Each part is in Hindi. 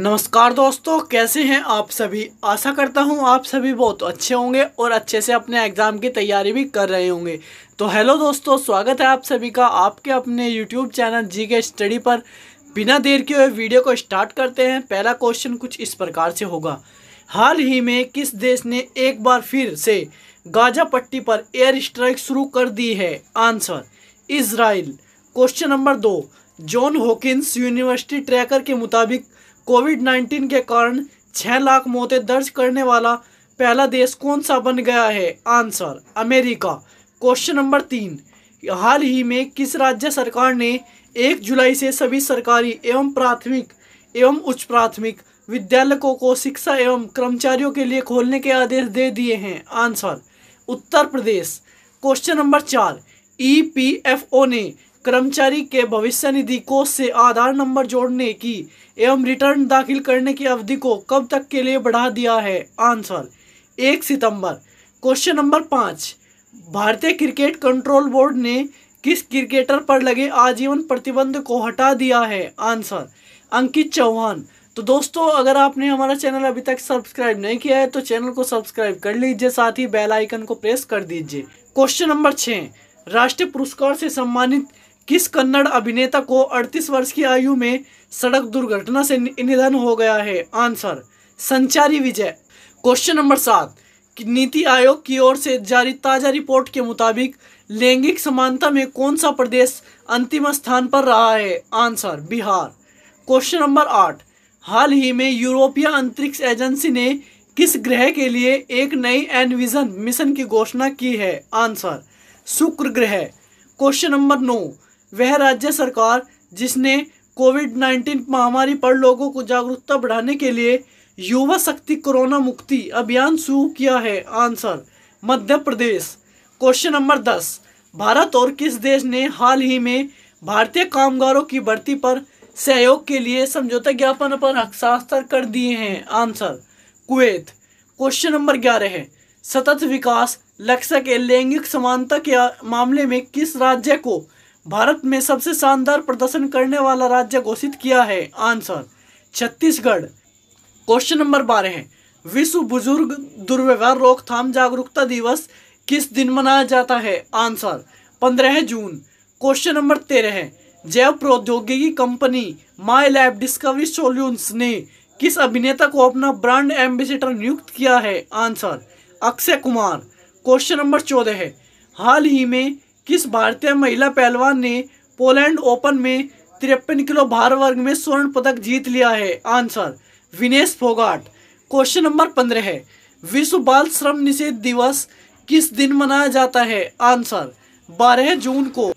नमस्कार दोस्तों कैसे हैं आप सभी आशा करता हूं आप सभी बहुत अच्छे होंगे और अच्छे से अपने एग्ज़ाम की तैयारी भी कर रहे होंगे तो हेलो दोस्तों स्वागत है आप सभी का आपके अपने यूट्यूब चैनल जी के स्टडी पर बिना देर के हुए वीडियो को स्टार्ट करते हैं पहला क्वेश्चन कुछ इस प्रकार से होगा हाल ही में किस देश ने एक बार फिर से गाजा पट्टी पर एयर स्ट्राइक शुरू कर दी है आंसर इसराइल क्वेश्चन नंबर दो जॉन होकिस यूनिवर्सिटी ट्रैकर के मुताबिक कोविड 19 के कारण छः लाख मौतें दर्ज करने वाला पहला देश कौन सा बन गया है आंसर अमेरिका क्वेश्चन नंबर तीन हाल ही में किस राज्य सरकार ने एक जुलाई से सभी सरकारी एवं प्राथमिक एवं उच्च प्राथमिक विद्यालयों को शिक्षा एवं कर्मचारियों के लिए खोलने के आदेश दे दिए हैं answer Uttar Pradesh question number चार ई ने कर्मचारी के भविष्य निधि कोष से आधार नंबर जोड़ने की एवं रिटर्न दाखिल करने की अवधि को कब तक के लिए बढ़ा दिया है आंसर एक सितंबर क्वेश्चन नंबर पाँच भारतीय क्रिकेट कंट्रोल बोर्ड ने किस क्रिकेटर पर लगे आजीवन प्रतिबंध को हटा दिया है आंसर अंकित चौहान तो दोस्तों अगर आपने हमारा चैनल अभी तक सब्सक्राइब नहीं किया है तो चैनल को सब्सक्राइब कर लीजिए साथ ही बेल आइकन को प्रेस कर दीजिए क्वेश्चन नंबर छः राष्ट्रीय पुरस्कार से सम्मानित किस कन्नड़ अभिनेता को 38 वर्ष की आयु में सड़क दुर्घटना से निधन हो गया है आंसर संचारी विजय क्वेश्चन नंबर सात नीति आयोग की ओर से जारी ताजा रिपोर्ट के मुताबिक लैंगिक समानता में कौन सा प्रदेश अंतिम स्थान पर रहा है आंसर बिहार क्वेश्चन नंबर आठ हाल ही में यूरोपीय अंतरिक्ष एजेंसी ने किस ग्रह के लिए एक नई एनविजन मिशन की घोषणा की है आंसर शुक्र ग्रह क्वेश्चन नंबर नौ वह राज्य सरकार जिसने कोविड 19 महामारी पर लोगों को जागरूकता बढ़ाने के लिए युवा शक्ति कोरोना मुक्ति अभियान शुरू किया है answer Madhya Pradesh question number दस भारत और किस देश ने हाल ही में भारतीय कामगारों की भर्ती पर सहयोग के लिए समझौता ज्ञापन पर हस्ताक्षर कर दिए हैं आंसर कुवैत क्वेश्चन नंबर ग्यारह है सतत विकास लक्ष्य के लैंगिक समानता के मामले में किस राज्य को भारत में सबसे शानदार प्रदर्शन करने वाला राज्य घोषित किया है आंसर छत्तीसगढ़ क्वेश्चन नंबर बारह विश्व बुजुर्ग दुर्व्यवहार रोकथाम जागरूकता दिवस किस दिन मनाया जाता है आंसर पंद्रह जून क्वेश्चन नंबर तेरह है जैव प्रौद्योगिकी company Mylab Discovery Solutions ने किस अभिनेता को अपना ब्रांड एम्बेसिडर नियुक्त किया है answer Akshay Kumar question number चौदह है हाल ही में किस भारतीय महिला पहलवान ने पोलैंड ओपन में तिरपन किलो भार वर्ग में स्वर्ण पदक जीत लिया है answer Vinesh Phogat question number पंद्रह है विश्व बाल श्रम निषेध दिवस किस दिन मनाया जाता है आंसर बारह जून को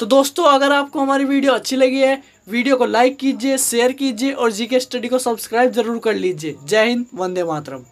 तो दोस्तों अगर आपको हमारी वीडियो अच्छी लगी है वीडियो को लाइक कीजिए शेयर कीजिए और जीके स्टडी को सब्सक्राइब जरूर कर लीजिए जय हिंद वंदे मातरम